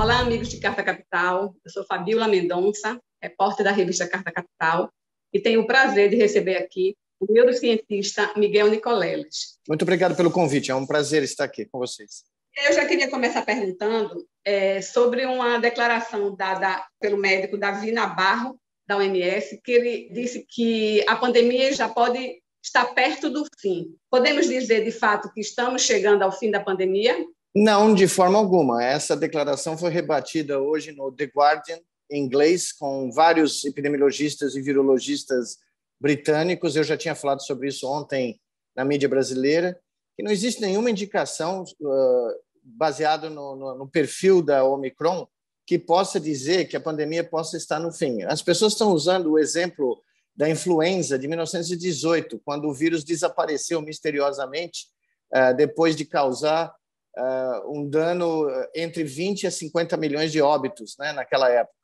Olá, amigos de Carta Capital. Eu sou Fabiola Mendonça, repórter da revista Carta Capital, e tenho o prazer de receber aqui o neurocientista Miguel Nicoleles. Muito obrigado pelo convite, é um prazer estar aqui com vocês. Eu já queria começar perguntando é, sobre uma declaração dada pelo médico Davi Nabarro, da OMS, que ele disse que a pandemia já pode estar perto do fim. Podemos dizer, de fato, que estamos chegando ao fim da pandemia? Não, de forma alguma. Essa declaração foi rebatida hoje no The Guardian, em inglês, com vários epidemiologistas e virologistas britânicos. Eu já tinha falado sobre isso ontem na mídia brasileira, que não existe nenhuma indicação uh, ah, baseada no, no, no perfil da Omicron que possa dizer que a pandemia possa estar no fim. As pessoas estão usando o exemplo da influenza de 1918, quando o vírus desapareceu misteriosamente uh, depois de causar uh, um dano eh, entre 20 a 50 milhões de óbitos né, naquela época.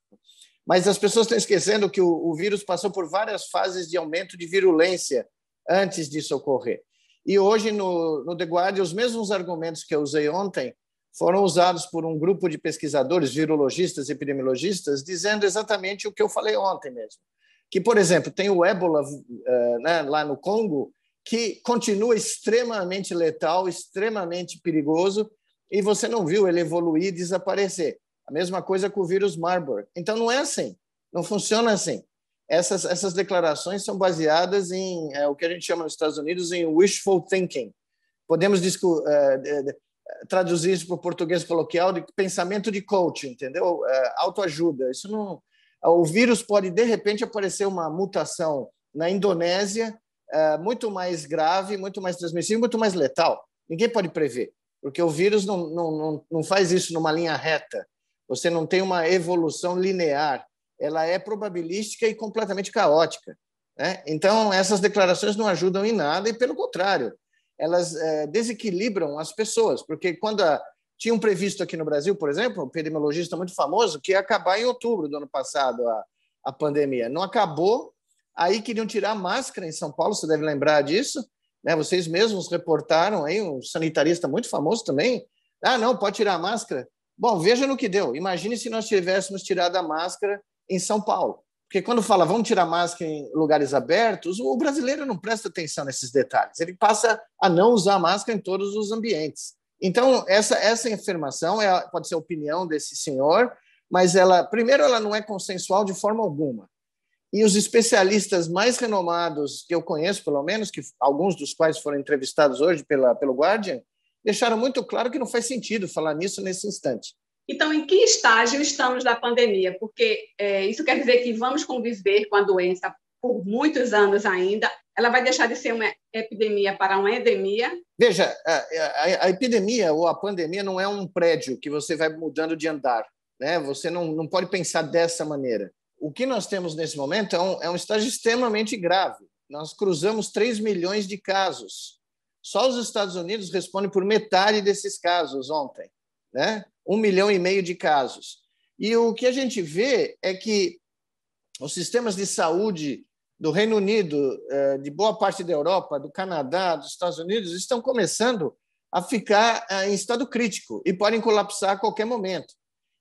Mas as pessoas estão esquecendo que o, o vírus passou por várias fases de aumento de virulência antes disso ocorrer. E hoje, no, no The Guardian, os mesmos argumentos que eu usei ontem foram usados por um grupo de pesquisadores, virologistas, epidemiologistas, dizendo exatamente o que eu falei ontem mesmo. Que, por exemplo, tem o ébola eh, né, lá no Congo, que continua extremamente letal, extremamente perigoso, e você não viu ele evoluir e desaparecer. A mesma coisa com o vírus Marburg. Então, não é assim, não funciona assim. Essas, essas declarações são baseadas em é, o que a gente chama nos Estados Unidos em wishful thinking. Podemos discu- uh, traduzir isso para o português coloquial de pensamento de coach, entendeu? Uh, autoajuda. Isso não, o vírus pode de repente aparecer uma mutação na Indonésia é, muito mais grave, muito mais transmissível, muito mais letal. Ninguém pode prever, porque o vírus não, não, não, não faz isso numa linha reta. Você não tem uma evolução linear. Ela é probabilística e completamente caótica. Né? Então, essas declarações não ajudam em nada e, pelo contrário, elas é, desequilibram as pessoas, porque quando a, tinham previsto aqui no Brasil, por exemplo, um epidemiologista muito famoso, que ia acabar em outubro do ano passado a, a pandemia. Não acabou Aí queriam tirar a máscara em São Paulo, você deve lembrar disso. Né? Vocês mesmos reportaram aí, um sanitarista muito famoso também. Ah, não, pode tirar a máscara. Bom, veja no que deu. Imagine se nós tivéssemos tirado a máscara em São Paulo. Porque quando fala vamos tirar máscara em lugares abertos, o brasileiro não presta atenção nesses detalhes. Ele passa a não usar máscara em todos os ambientes. Então, essa, essa afirmação é, pode ser a opinião desse senhor, mas ela, primeiro, ela não é consensual de forma alguma. E os especialistas mais renomados que eu conheço, pelo menos, que alguns dos quais foram entrevistados hoje pela, pelo Guardian, deixaram muito claro que não faz sentido falar nisso nesse instante. Então, em que estágio estamos da pandemia? Porque é, isso quer dizer que vamos conviver com a doença por muitos anos ainda. Ela vai deixar de ser uma epidemia para uma endemia? Veja, a, a, a epidemia ou a pandemia não é um prédio que você vai mudando de andar. Né? Você não, não pode pensar dessa maneira. O que nós temos nesse momento é um, é um estágio extremamente grave. Nós cruzamos 3 milhões de casos. Só os Estados Unidos respondem por metade desses casos ontem, né? Um milhão e meio de casos. E o que a gente vê é que os sistemas de saúde do Reino Unido, eh, de boa parte da Europa, do Canadá, dos Estados Unidos, estão começando a ficar eh, em estado crítico e podem colapsar a qualquer momento.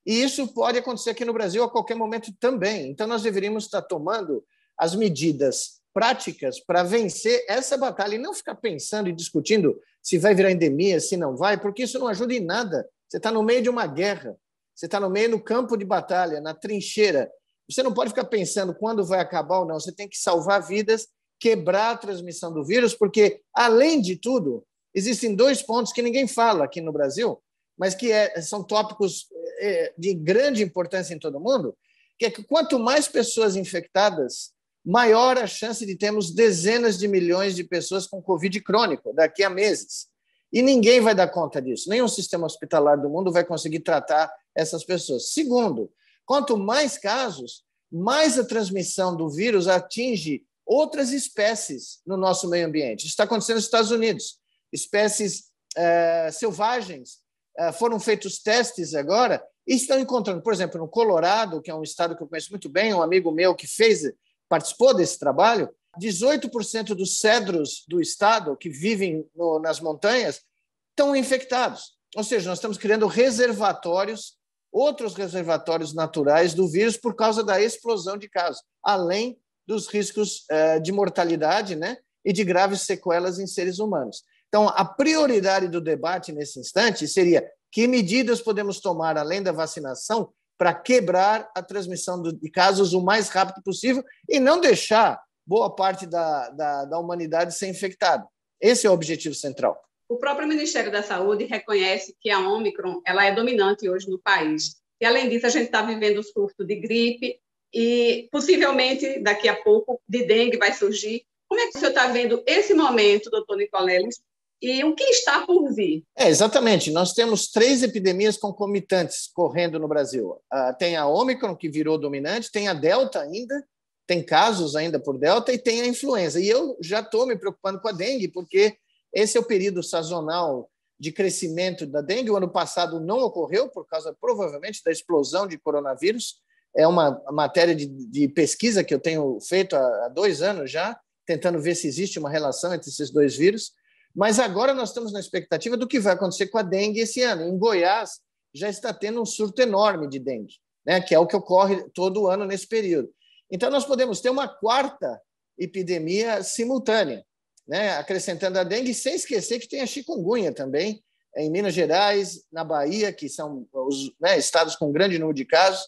E isso pode acontecer aqui no Brasil a qualquer momento também. Então, nós deveríamos estar tomando as medidas práticas para vencer essa batalha e não ficar pensando e discutindo se vai virar endemia, se não vai, porque isso não ajuda em nada. Você está no meio de uma guerra, você está no meio do campo de batalha, na trincheira. Você não pode ficar pensando quando vai acabar ou não. Você tem que salvar vidas, quebrar a transmissão do vírus, porque, além de tudo, existem dois pontos que ninguém fala aqui no Brasil, mas que é, são tópicos é, de grande importância em todo mundo, que é que quanto mais pessoas infectadas, maior a chance de termos dezenas de milhões de pessoas com Covid crônico daqui a meses. E ninguém vai dar conta disso, nenhum sistema hospitalar do mundo vai conseguir tratar essas pessoas. Segundo, quanto mais casos, mais a transmissão do vírus atinge outras espécies no nosso meio ambiente. Isso está acontecendo nos Estados Unidos. Espécies é, selvagens ah, foram feitos testes agora e estão encontrando, por exemplo, no Colorado, que é um estado que eu conheço muito bem, um amigo meu que fez, participou desse trabalho, 18% dos cedros do estado que vivem no, nas montanhas estão infectados. Ou seja, nós estamos criando reservatórios, outros reservatórios naturais do vírus por causa da explosão de casos, além dos riscos eh, de mortalidade né, e de graves sequelas em seres humanos. Então, a prioridade do debate nesse instante seria que medidas podemos tomar além da vacinação para quebrar a transmissão de casos o mais rápido possível e não deixar boa parte da, da, da humanidade ser infectada. Esse é o objetivo central. O próprio Ministério da Saúde reconhece que a Omicron ela é dominante hoje no país. E, além disso, a gente está vivendo o surto de gripe e, possivelmente, daqui a pouco, de dengue vai surgir. Como é que o senhor está vendo esse momento, doutor Nicoleles, e o que está por vir. É, exatamente. Nós temos três epidemias concomitantes correndo no Brasil. Uh, tem a Ômicron, que virou dominante, tem a Delta ainda, tem casos ainda por Delta, e tem a influenza. E eu já estou me preocupando com a dengue, porque esse é o período sazonal de crescimento da dengue. O ano passado não ocorreu, por causa provavelmente da explosão de coronavírus. É uma matéria de, de pesquisa que eu tenho feito há, há dois anos já, tentando ver se existe uma relação entre esses dois vírus. Mas agora nós estamos na expectativa do que vai acontecer com a dengue esse ano. Em Goiás, já está tendo um surto enorme de dengue, né? que é o que ocorre todo ano nesse período. Então, nós podemos ter uma quarta epidemia simultânea, né? acrescentando a dengue, sem esquecer que tem a chikungunya também, em Minas Gerais, na Bahia, que são os né, estados com grande número de casos.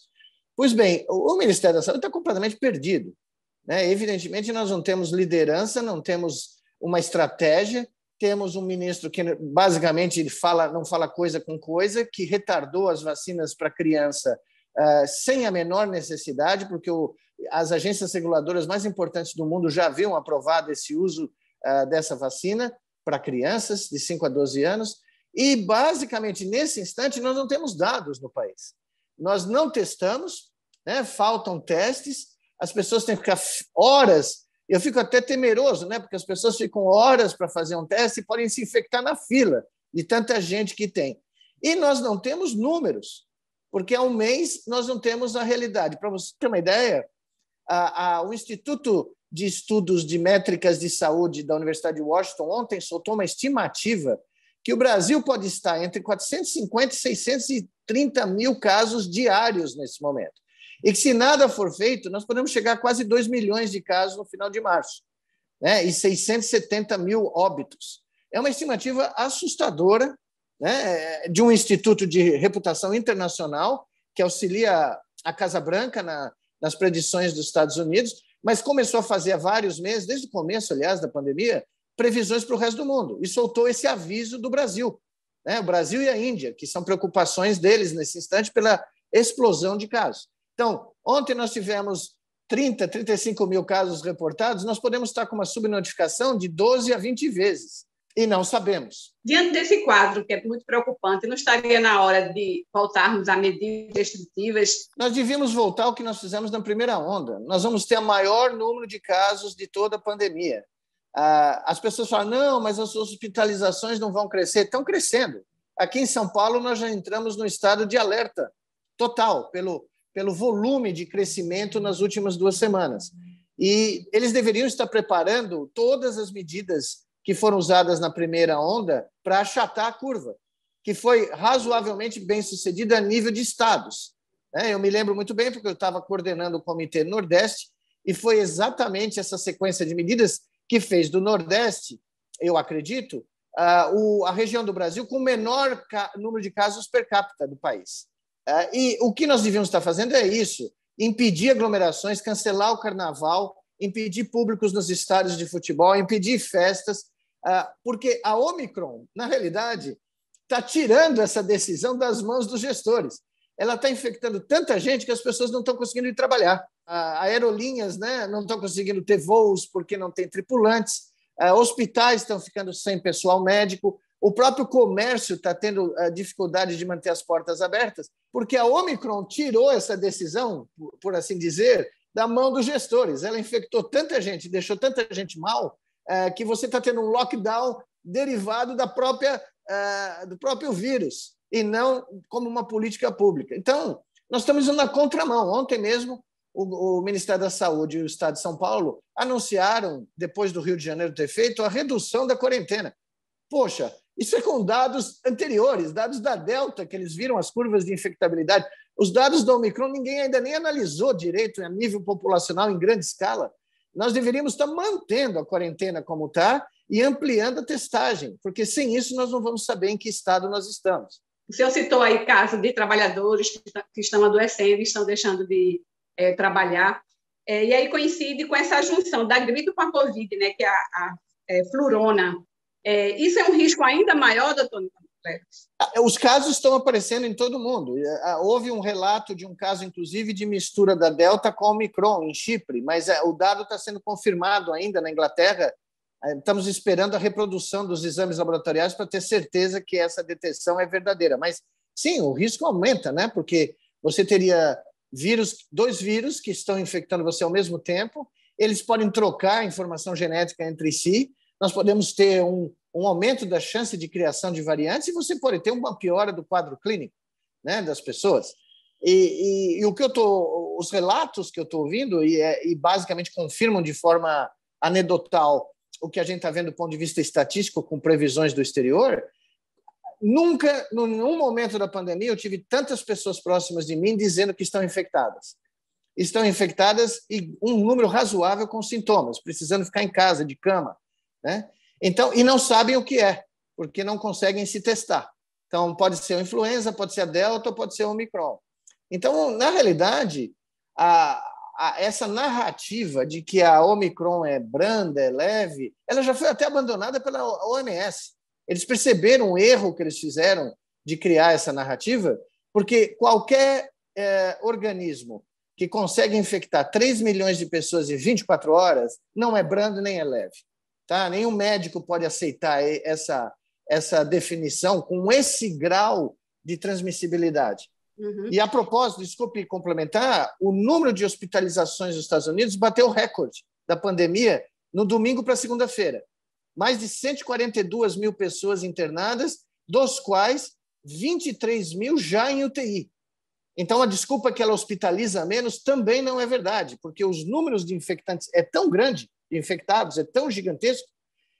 Pois bem, o Ministério da Saúde está completamente perdido. Né? Evidentemente, nós não temos liderança, não temos uma estratégia, temos um ministro que basicamente ele fala, não fala coisa com coisa, que retardou as vacinas para criança uh, sem a menor necessidade, porque o, as agências reguladoras mais importantes do mundo já haviam aprovado esse uso uh, dessa vacina para crianças de 5 a 12 anos. E, basicamente, nesse instante, nós não temos dados no país. Nós não testamos, né? faltam testes, as pessoas têm que ficar horas eu fico até temeroso, né? Porque as pessoas ficam horas para fazer um teste e podem se infectar na fila de tanta gente que tem. E nós não temos números, porque há um mês nós não temos a realidade. Para você ter uma ideia, a, a, o Instituto de Estudos de Métricas de Saúde da Universidade de Washington ontem soltou uma estimativa que o Brasil pode estar entre 450 e 630 mil casos diários nesse momento. E que se nada for feito, nós podemos chegar a quase 2 milhões de casos no final de março, né? e 670 mil óbitos. É uma estimativa assustadora né? de um instituto de reputação internacional que auxilia a Casa Branca na, nas predições dos Estados Unidos, mas começou a fazer há vários meses, desde o começo, aliás, da pandemia, previsões para o resto do mundo e soltou esse aviso do Brasil, né? o Brasil e a Índia, que são preocupações deles nesse instante pela explosão de casos. Então, ontem nós tivemos 30, 35 mil casos reportados, nós podemos estar com uma subnotificação de 12 a 20 vezes e não sabemos. Diante desse quadro, que é muito preocupante, não estaria na hora de voltarmos a medidas restritivas? Nós devíamos voltar ao que nós fizemos na primeira onda. Nós vamos ter o maior número de casos de toda a pandemia. Ah, as pessoas falam, não, mas as hospitalizações não vão crescer. Estão crescendo. Aqui em São Paulo, nós já entramos no estado de alerta total pelo pelo volume de crescimento nas últimas duas semanas. E eles deveriam estar preparando todas as medidas que foram usadas na primeira onda para achatar a curva, que foi razoavelmente bem sucedida a nível de estados. Né? Eu me lembro muito bem, porque eu estava coordenando o Comitê Nordeste, e foi exatamente essa sequência de medidas que fez do Nordeste, eu acredito, a região do Brasil com o menor número de casos per capita do país. É, e o que nós devíamos estar fazendo é isso: impedir aglomerações, cancelar o carnaval, impedir públicos nos estádios de futebol, impedir festas, é, porque a Omicron, na realidade, está tirando essa decisão das mãos dos gestores. Ela está infectando tanta gente que as pessoas não estão conseguindo ir trabalhar. Aerolinhas né, não estão conseguindo ter voos porque não tem tripulantes, é, hospitais estão ficando sem pessoal médico, o próprio comércio está tendo eh, dificuldade de manter as portas abertas, porque a Omicron tirou essa decisão, por assim dizer, da mão dos gestores. Ela infectou tanta gente, deixou tanta gente mal, eh, que você está tendo um lockdown derivado da própria, eh, do próprio vírus, e não como uma política pública. Então, nós estamos indo na contramão. Ontem mesmo, o, Ministério da Saúde e o Estado de São Paulo anunciaram, depois do Rio de Janeiro ter feito, a redução da quarentena. Poxa, isso é com dados anteriores, dados da Delta, que eles viram as curvas de infectabilidade. Os dados da Omicron ninguém ainda nem analisou direito a nível populacional em grande escala. Nós deveríamos estar mantendo a quarentena como está e ampliando a testagem, porque sem isso nós não vamos saber em que estado nós estamos. O senhor citou aí casos de trabalhadores que estão adoecendo, estão deixando de é, trabalhar. É, e aí coincide com essa junção da gripe com a Covid, né, que é a, a é, é, isso é um risco ainda maior, doutor é, os casos estão aparecendo em todo mundo. É, houve um relato de um caso, inclusive, de mistura da Delta com o Omicron em Chipre, mas é, o dado está sendo confirmado ainda na Inglaterra. Estamos esperando a reprodução dos exames laboratoriais para ter certeza que essa detecção é verdadeira. Mas sim, o risco aumenta, né? Porque você teria vírus, dois vírus que estão infectando você ao mesmo tempo, eles podem trocar informação genética entre si nós podemos ter um, um aumento da chance de criação de variantes e você pode ter uma piora do quadro clínico né, das pessoas. E, e, e o que eu tô, os relatos que eu estou ouvindo e, é, e basicamente confirmam de forma anedotal o que a gente está vendo do ponto de vista estatístico com previsões do exterior, nunca, em nenhum momento da pandemia, eu tive tantas pessoas próximas de mim dizendo que estão infectadas. Estão infectadas e um número razoável com sintomas, precisando ficar em casa, de cama. Né? Então, e não sabem o que é, porque não conseguem se testar. Então, pode ser a influenza, pode ser a delta, pode ser o Omicron. Então, na realidade, a, a, essa narrativa de que a Omicron é branda, é leve, ela já foi até abandonada pela OMS. Eles perceberam o erro que eles fizeram de criar essa narrativa, porque qualquer é, organismo que consegue infectar 3 milhões de pessoas em 24 horas não é brando nem é leve. Tá? Nenhum médico pode aceitar essa, essa definição com esse grau de transmissibilidade. Uhum. E a propósito, desculpe complementar, o número de hospitalizações nos Estados Unidos bateu o recorde da pandemia no domingo para segunda-feira. Mais de 142 mil pessoas internadas, dos quais 23 mil já em UTI. Então, a desculpa que ela hospitaliza menos também não é verdade, porque os números de infectantes é tão grande infectados é tão gigantesco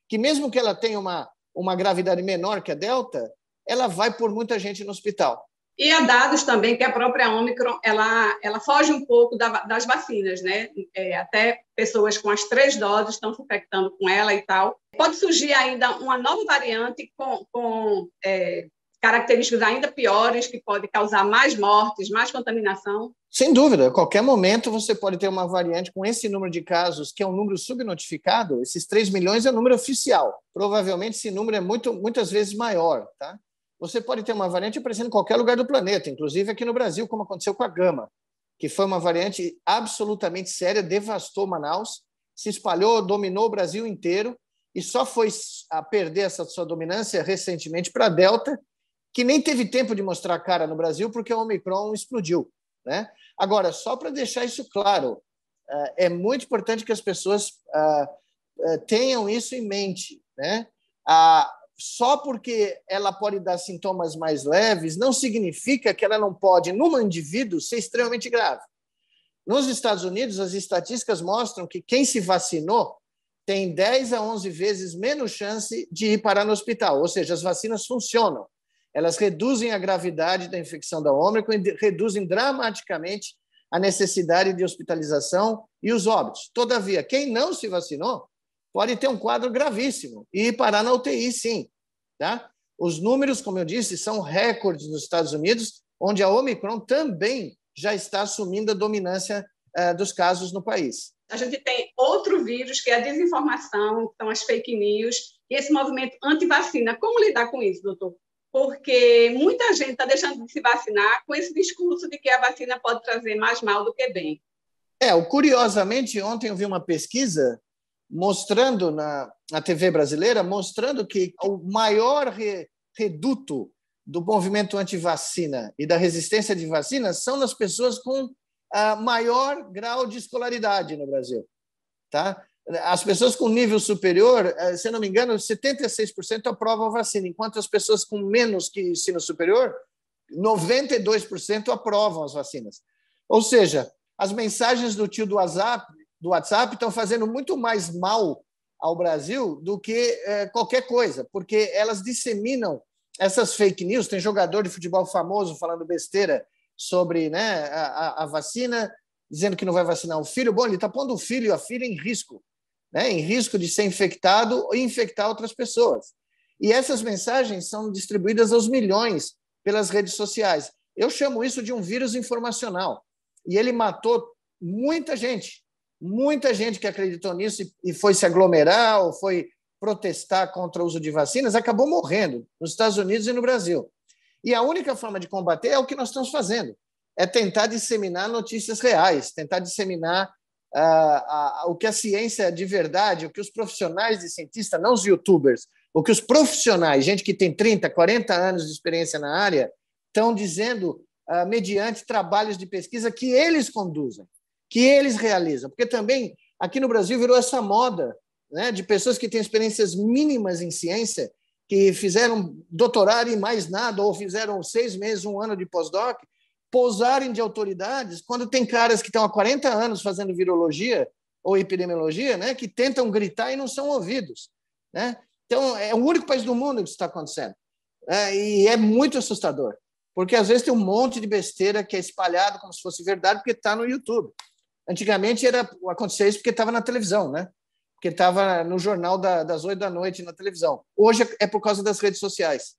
que mesmo que ela tenha uma, uma gravidade menor que a delta, ela vai por muita gente no hospital. E há dados também que a própria Omicron ela, ela foge um pouco da, das vacinas, né? É, até pessoas com as três doses estão se infectando com ela e tal. Pode surgir ainda uma nova variante com, com é, características ainda piores que podem causar mais mortes, mais contaminação? Sem dúvida, a qualquer momento você pode ter uma variante com esse número de casos, que é um número subnotificado, esses 3 milhões é o número oficial. Provavelmente esse número é muito, muitas vezes maior, tá? Você pode ter uma variante aparecendo em qualquer lugar do planeta, inclusive aqui no Brasil, como aconteceu com a Gama, que foi uma variante absolutamente séria, devastou Manaus, se espalhou, dominou o Brasil inteiro e só foi a perder essa sua dominância recentemente para a Delta, que nem teve tempo de mostrar a cara no Brasil porque o Omicron explodiu. Né? Agora, só para deixar isso claro, eh, é muito importante que as pessoas ah, eh, tenham isso em mente. Né? Ah, só porque ela pode dar sintomas mais leves, não significa que ela não pode, num indivíduo, ser extremamente grave. Nos Estados Unidos, as estatísticas mostram que quem se vacinou tem 10 a 11 vezes menos chance de ir parar no hospital, ou seja, as vacinas funcionam. Elas reduzem a gravidade da infecção da Ômicron e reduzem dramaticamente a necessidade de hospitalização e os óbitos. Todavia, quem não se vacinou pode ter um quadro gravíssimo e parar na UTI, sim. Tá? Os números, como eu disse, são recordes nos Estados Unidos, onde a Omicron também já está assumindo a dominância eh, dos casos no país. A gente tem outro vírus, que é a desinformação, que são as fake news, e esse movimento anti-vacina. Como lidar com isso, doutor? porque muita gente está deixando de se vacinar com esse discurso de que a vacina pode trazer mais mal do que bem. É, curiosamente, ontem eu vi uma pesquisa mostrando na, na TV brasileira, mostrando que o maior re, reduto do movimento anti-vacina e da resistência de vacinas são nas pessoas com ah, maior grau de escolaridade no Brasil. Tá? As pessoas com nível superior, eh, se não me engano, 76% aprovam a vacina, enquanto as pessoas com menos que ensino superior, 92% aprovam as vacinas. Ou seja, as mensagens do tio do WhatsApp, do WhatsApp estão fazendo muito mais mal ao Brasil do que eh, qualquer coisa, porque elas disseminam essas fake news. Tem jogador de futebol famoso falando besteira sobre né, a, a vacina, dizendo que não vai vacinar o filho. Bom, ele está pondo o filho e a filha em risco né, em risco de ser infectado ou infectar outras pessoas. E essas mensagens são distribuídas aos milhões pelas redes sociais. Eu chamo isso de um vírus informacional. E ele matou muita gente, muita gente que acreditou nisso e foi se aglomerar ou foi protestar contra o uso de vacinas, acabou morrendo nos Estados Unidos e no Brasil. E a única forma de combater é o que nós estamos fazendo, é tentar disseminar notícias reais, tentar disseminar uh, uh, o que a ciência é de verdade, o que os profissionais de cientista, não os youtubers, o que os profissionais, gente que tem 30, 40 anos de experiência na área, estão dizendo uh, mediante trabalhos de pesquisa que eles conduzem, que eles realizam. Porque também aqui no Brasil virou essa moda né, de pessoas que têm experiências mínimas em ciência, que fizeram doutorado e mais nada, ou fizeram seis meses, um ano de pós-doc, pousarem de autoridades quando tem caras que estão há 40 anos fazendo virologia ou epidemiologia, né, que tentam gritar e não são ouvidos, né? Então, é o único país do mundo que isso está acontecendo. É, e é muito assustador, porque às vezes tem um monte de besteira que é espalhado como se fosse verdade porque está no YouTube. Antigamente era acontecia isso porque estava na televisão, né? Porque estava no jornal da, das oito da noite na televisão. Hoje é por causa das redes sociais.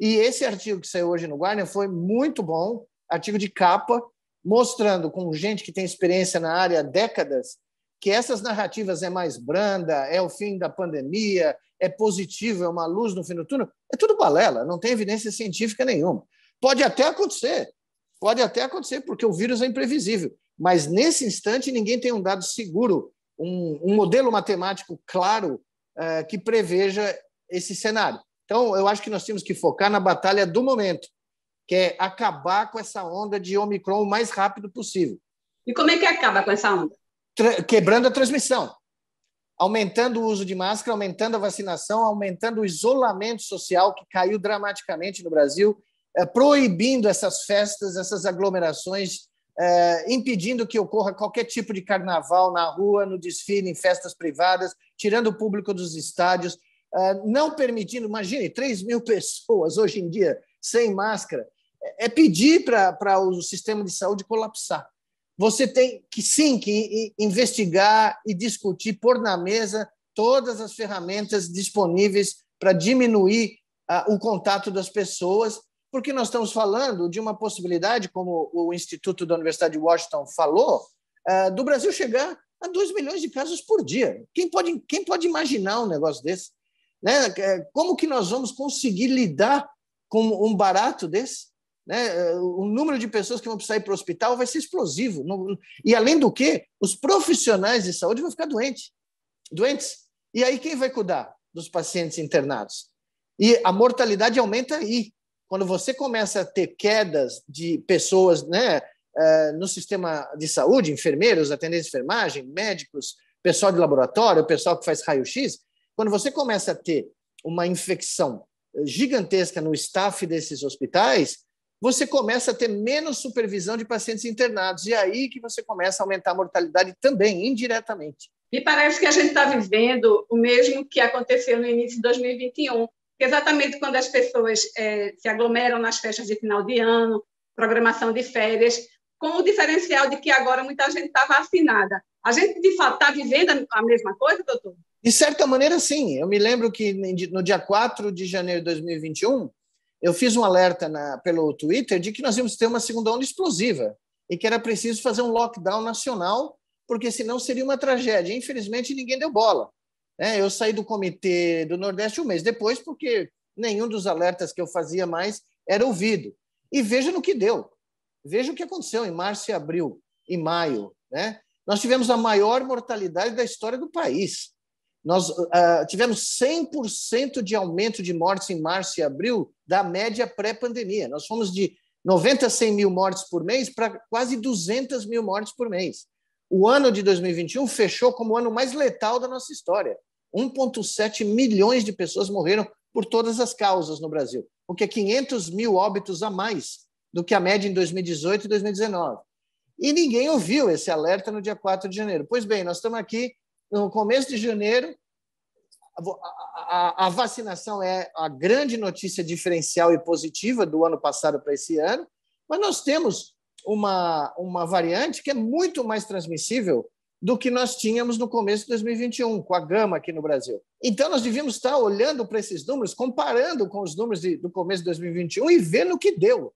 E esse artigo que saiu hoje no Guardian foi muito bom, artigo de capa, mostrando com gente que tem experiência na área há décadas que essas narrativas é mais branda, é o fim da pandemia, é positivo, é uma luz no fim do túnel, é tudo balela, não tem evidência científica nenhuma. Pode até acontecer, pode até acontecer, porque o vírus é imprevisível, mas nesse instante ninguém tem um dado seguro, um, um modelo matemático claro uh, que preveja esse cenário. Então, eu acho que nós temos que focar na batalha do momento, que é acabar com essa onda de Omicron o mais rápido possível. E como é que acaba com essa onda? quebrando a transmissão, aumentando o uso de máscara, aumentando a vacinação, aumentando o isolamento social, que caiu dramaticamente no Brasil, eh, proibindo essas festas, essas aglomerações, eh, impedindo que ocorra qualquer tipo de carnaval na rua, no desfile, em festas privadas, tirando o público dos estádios, eh, não permitindo, imagine, 3 mil pessoas hoje em dia sem máscara, é, é pedir para o sistema de saúde colapsar. Você tem que, sim, que investigar e discutir, pôr na mesa todas as ferramentas disponíveis para diminuir uh, o contato das pessoas, porque nós estamos falando de uma possibilidade, como o Instituto da Universidade de Washington falou, uh, do Brasil chegar a 2 milhões de casos por dia. Quem pode, quem pode imaginar um negócio desse? Né? É, como que nós vamos conseguir lidar com um barato desse? Né? Eh, o número de pessoas que vão precisar ir para o hospital vai ser explosivo. E, além do que, os profissionais de saúde vão ficar doentes. doentes. E aí, quem vai cuidar dos pacientes internados? E a mortalidade aumenta aí. Quando você começa a ter quedas de pessoas né, eh, no sistema de saúde, enfermeiros, atendentes de enfermagem, médicos, pessoal de laboratório, pessoal que faz raio-x, quando você começa a ter uma infecção gigantesca no staff desses hospitais, você começa a ter menos supervisão de pacientes internados. E é aí que você começa a aumentar a mortalidade também, indiretamente. Me parece que a gente está vivendo o mesmo que aconteceu no início de 2021, exatamente quando as pessoas é, se aglomeram nas festas de final de ano, programação de férias, com o diferencial de que agora muita gente está vacinada. A gente, de fato, está vivendo a mesma coisa, doutor? De certa maneira, sim. Eu me lembro que no dia 4 de janeiro de 2021, eu fiz um alerta na, pelo Twitter de que nós íamos ter uma segunda onda explosiva e que era preciso fazer um lockdown nacional, porque senão seria uma tragédia. Infelizmente, ninguém deu bola. Né? Eu saí do comitê do Nordeste um mês depois, porque nenhum dos alertas que eu fazia mais era ouvido. E veja no que deu. Veja o que aconteceu em março e abril, e maio. Né? Nós tivemos a maior mortalidade da história do país nós uh, tivemos 100% de aumento de mortes em março e abril da média pré-pandemia. Nós fomos de 90 a 100 mil mortes por mês para quase 200 mil mortes por mês. O ano de 2021 fechou como o ano mais letal da nossa história. 1,7 milhões de pessoas morreram por todas as causas no Brasil, o que é 500 mil óbitos a mais do que a média em 2018 e 2019. E ninguém ouviu esse alerta no dia 4 de janeiro. Pois bem, nós estamos aqui no começo de janeiro, a, a, a, vacinação é a grande notícia diferencial e positiva do ano passado para esse ano, mas nós temos uma, uma variante que é muito mais transmissível do que nós tínhamos no começo de 2021, com a gama aqui no Brasil. Então, nós devíamos estar olhando para esses números, comparando com os números de, do começo de 2021 e vendo o que deu.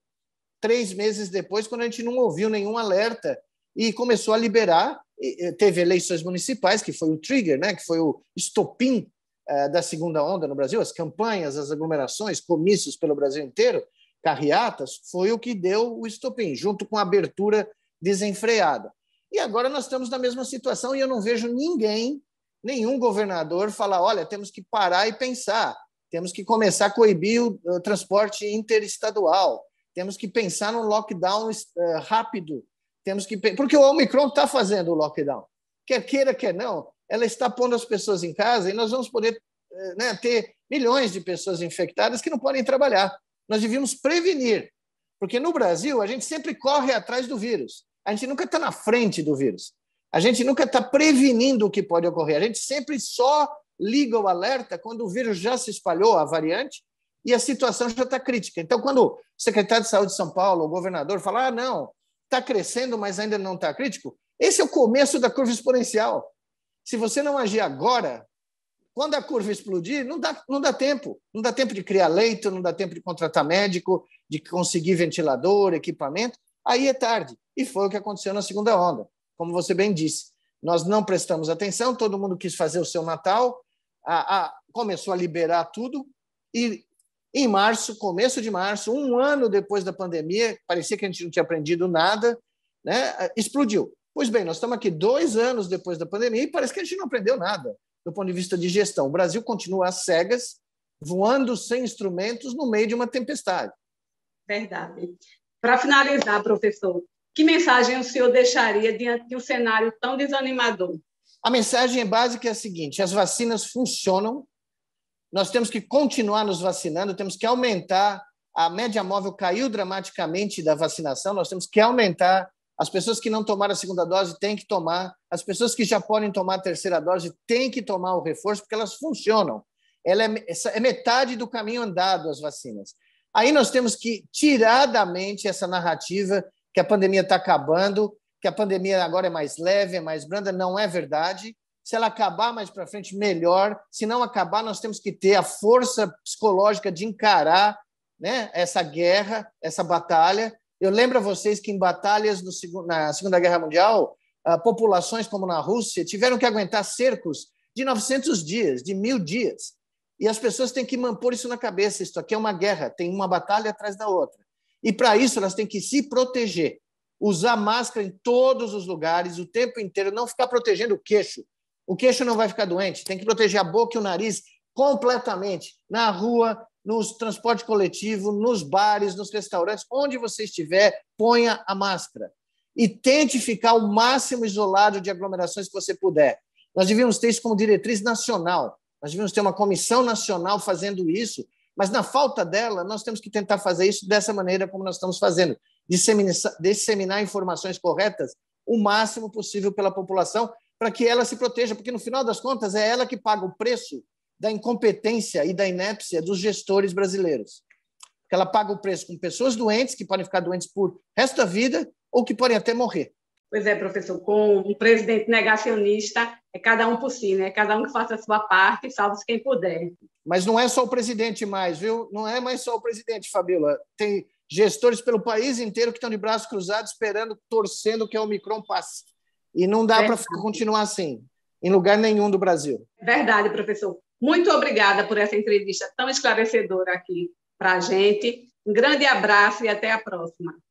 Três meses depois, quando a gente não ouviu nenhum alerta e começou a liberar teve eleições municipais, que foi o trigger, né, que foi o estopim eh, da segunda onda no Brasil, as campanhas, as aglomerações, comícios pelo Brasil inteiro, carreatas, foi o que deu o estopim, junto com a abertura desenfreada. E agora nós estamos na mesma situação e eu não vejo ninguém, nenhum governador, falar: olha, temos que parar e pensar, temos que começar a coibir o, o transporte interestadual, temos que pensar num lockdown uh, rápido temos que porque o Omicron está fazendo o lockdown. Quer queira, quer não, ela está pondo as pessoas em casa e nós vamos poder eh, né, ter milhões de pessoas infectadas que não podem trabalhar. Nós devíamos prevenir, porque no Brasil a gente sempre corre atrás do vírus. A gente nunca está na frente do vírus. A gente nunca está prevenindo o que pode ocorrer. A gente sempre só liga o alerta quando o vírus já se espalhou, a variante, e a situação já está crítica. Então, quando o secretário de Saúde de São Paulo, o governador, fala: ah, não, está crescendo, mas ainda não está crítico, esse é o começo da curva exponencial. Se você não agir agora, quando a curva explodir, não dá, não dá tempo. Não dá tempo de criar leito, não dá tempo de contratar médico, de conseguir ventilador, equipamento. Aí é tarde. E foi o que aconteceu na segunda onda, como você bem disse. Nós não prestamos atenção, todo mundo quis fazer o seu Natal, a, a, começou a liberar tudo e em março, começo de março, um ano depois da pandemia, parecia que a gente não tinha aprendido nada, né? explodiu. Pois bem, nós estamos aqui dois anos depois da pandemia e parece que a gente não aprendeu nada do ponto de vista de gestão. O Brasil continua às cegas, voando sem instrumentos no meio de uma tempestade. Verdade. Para finalizar, professor, que mensagem o senhor deixaria diante de um cenário tão desanimador? A mensagem básica é a seguinte: as vacinas funcionam, nós temos que continuar nos vacinando, temos que aumentar. A média móvel caiu dramaticamente da vacinação, nós temos que aumentar. As pessoas que não tomaram a segunda dose têm que tomar. As pessoas que já podem tomar a terceira dose têm que tomar o reforço, porque elas funcionam. Ela é, é metade do caminho andado, as vacinas. Aí nós temos que tirar da mente essa narrativa que a pandemia está acabando, que a pandemia agora é mais leve, é mais branda. Não é verdade. Se ela acabar mais para frente, melhor. Se não acabar, nós temos que ter a força psicológica de encarar né, essa guerra, essa batalha. Eu lembro a vocês que em batalhas na Segunda Guerra Mundial, ah, populações como na Rússia tiveram que aguentar cercos de 900 dias, de mil dias. E as pessoas têm que manter isso na cabeça. Isso aqui é uma guerra, tem uma batalha atrás da outra. E para isso elas têm que se proteger, usar máscara em todos os lugares, o tempo inteiro, não ficar protegendo o queixo, o queixo não vai ficar doente. Tem que proteger a boca e o nariz completamente. Na rua, nos transporte coletivo, nos bares, nos restaurantes, onde você estiver, ponha a máscara. E tente ficar o máximo isolado de aglomerações que você puder. Nós devíamos ter isso como diretriz nacional. Nós devíamos ter uma comissão nacional fazendo isso, mas na falta dela, nós temos que tentar fazer isso dessa maneira como nós estamos fazendo, disseminar informações corretas o máximo possível pela população para que ela se proteja, porque no final das contas é ela que paga o preço da incompetência e da inépcia dos gestores brasileiros. Porque ela paga o preço com pessoas doentes, que podem ficar doentes por resto da vida ou que podem até morrer. Pois é, professor, com um presidente negacionista, é cada um por si, né? É cada um que faça a sua parte, salve quem puder. Mas não é só o presidente mais, viu? Não é mais só o presidente, Fabíola. Tem gestores pelo país inteiro que estão de braços cruzados, esperando, torcendo que o Omicron passe. E não dá para continuar assim, em lugar nenhum do Brasil. Verdade, professor. Muito obrigada por essa entrevista tão esclarecedora aqui para a gente. Um grande abraço e até a próxima.